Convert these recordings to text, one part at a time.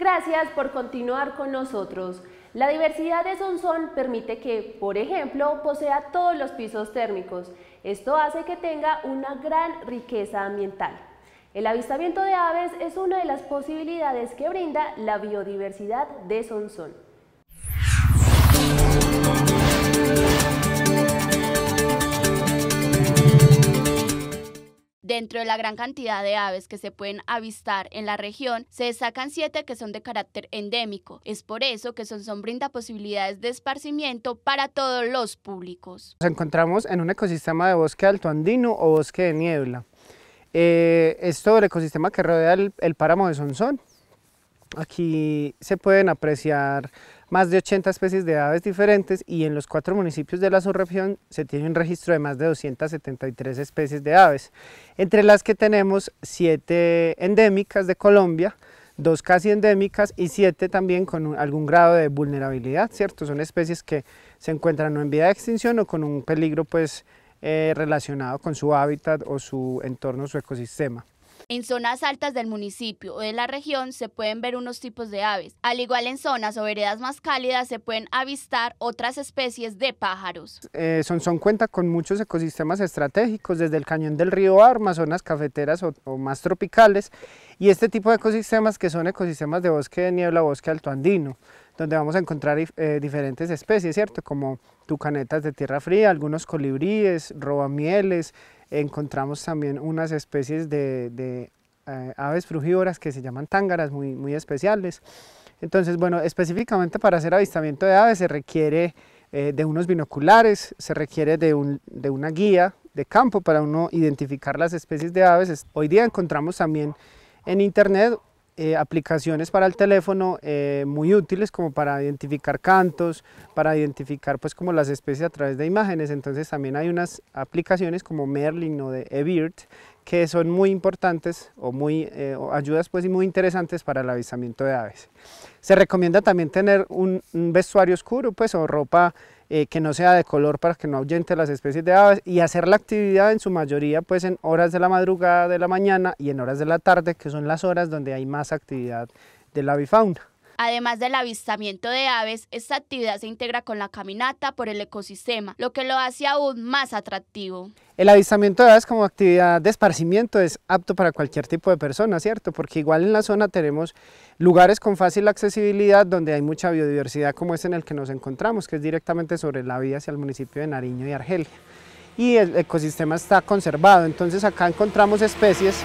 Gracias por continuar con nosotros. La diversidad de Sonson permite que, por ejemplo, posea todos los pisos térmicos. Esto hace que tenga una gran riqueza ambiental. El avistamiento de aves es una de las posibilidades que brinda la biodiversidad de Sonson. Dentro de la gran cantidad de aves que se pueden avistar en la región, se destacan siete que son de carácter endémico. Es por eso que Sonson brinda posibilidades de esparcimiento para todos los públicos. Nos encontramos en un ecosistema de bosque alto andino o bosque de niebla. Eh, es todo el ecosistema que rodea el, el páramo de Sonsón. Aquí se pueden apreciar más de 80 especies de aves diferentes y en los cuatro municipios de la subregión se tiene un registro de más de 273 especies de aves, entre las que tenemos 7 endémicas de Colombia, dos casi endémicas y siete también con algún grado de vulnerabilidad, ¿cierto? Son especies que se encuentran en vía de extinción o con un peligro pues eh, relacionado con su hábitat o su entorno, su ecosistema. En zonas altas del municipio o de la región se pueden ver unos tipos de aves. Al igual en zonas o veredas más cálidas se pueden avistar otras especies de pájaros. Eh, son cuenta con muchos ecosistemas estratégicos, desde el cañón del río Arma, zonas cafeteras o, más tropicales, y este tipo de ecosistemas que son ecosistemas de bosque de niebla, bosque andino, donde vamos a encontrar eh, diferentes especies, ¿cierto? Como tucanetas de tierra fría, algunos colibríes, robamieles, encontramos también unas especies de, eh, aves frugívoras que se llaman tángaras, muy, muy especiales. Entonces, bueno, específicamente para hacer avistamiento de aves se requiere eh, de unos binoculares, se requiere de, de una guía de campo para uno identificar las especies de aves. Hoy día encontramos también en internet eh, aplicaciones para el teléfono eh, muy útiles como para identificar cantos, para identificar pues como las especies a través de imágenes, entonces también hay unas aplicaciones como Merlin o de eBird que son muy importantes o muy eh, ayudas pues muy interesantes para el avistamiento de aves. Se recomienda también tener un, vestuario oscuro pues o ropa eh, que no sea de color para que no ahuyente las especies de aves y hacer la actividad en su mayoría pues en horas de la madrugada, de la mañana y en horas de la tarde que son las horas donde hay más actividad de la avifauna. Además del avistamiento de aves, esta actividad se integra con la caminata por el ecosistema, lo que lo hace aún más atractivo. El avistamiento de aves como actividad de esparcimiento es apto para cualquier tipo de persona, ¿cierto? Porque igual en la zona tenemos lugares con fácil accesibilidad donde hay mucha biodiversidad como es en el que nos encontramos, que es directamente sobre la vía hacia el municipio de Nariño y Argelia. Y el ecosistema está conservado, entonces acá encontramos especies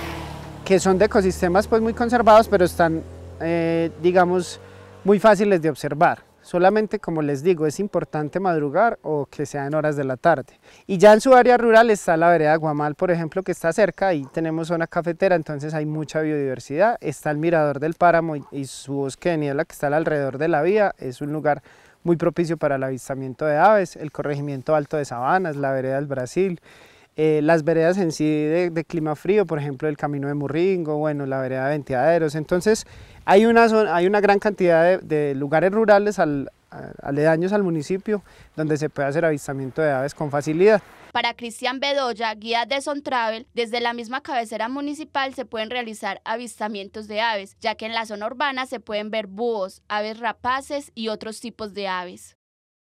que son de ecosistemas pues muy conservados, pero están, eh, digamos, muy fáciles de observar. Solamente, como les digo, es importante madrugar o que sea en horas de la tarde. Y ya en su área rural está la vereda Guamal, por ejemplo, que está cerca, y tenemos una cafetera, entonces hay mucha biodiversidad. Está el mirador del páramo y su bosque de niebla que está alrededor de la vía, es un lugar muy propicio para el avistamiento de aves, el corregimiento alto de sabanas, la vereda del Brasil, eh, las veredas en sí de, clima frío, por ejemplo, el camino de Murringo, bueno, la vereda de Venteaderos. Entonces, hay una, hay una gran cantidad de, lugares rurales aledaños al municipio donde se puede hacer avistamiento de aves con facilidad. Para Cristian Bedoya, guía de Son Travel, desde la misma cabecera municipal se pueden realizar avistamientos de aves, ya que en la zona urbana se pueden ver búhos, aves rapaces y otros tipos de aves.